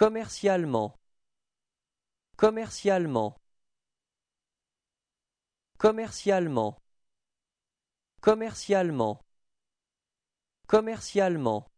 Commercialement commercialement commercialement commercialement commercialement